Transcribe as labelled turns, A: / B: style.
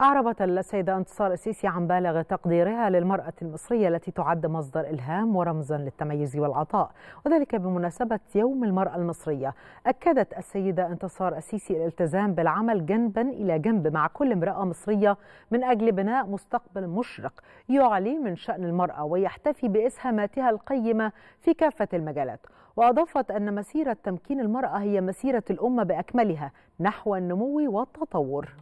A: أعربت السيدة انتصار السيسي عن بالغ تقديرها للمرأة المصرية التي تعد مصدر إلهام ورمزا للتميز والعطاء وذلك بمناسبة يوم المرأة المصرية أكدت السيدة انتصار السيسي الالتزام بالعمل جنبا إلى جنب مع كل امرأة مصرية من أجل بناء مستقبل مشرق يعلي من شأن المرأة ويحتفي بإسهاماتها القيمة في كافة المجالات وأضافت أن مسيرة تمكين المرأة هي مسيرة الأمة بأكملها نحو النمو والتطور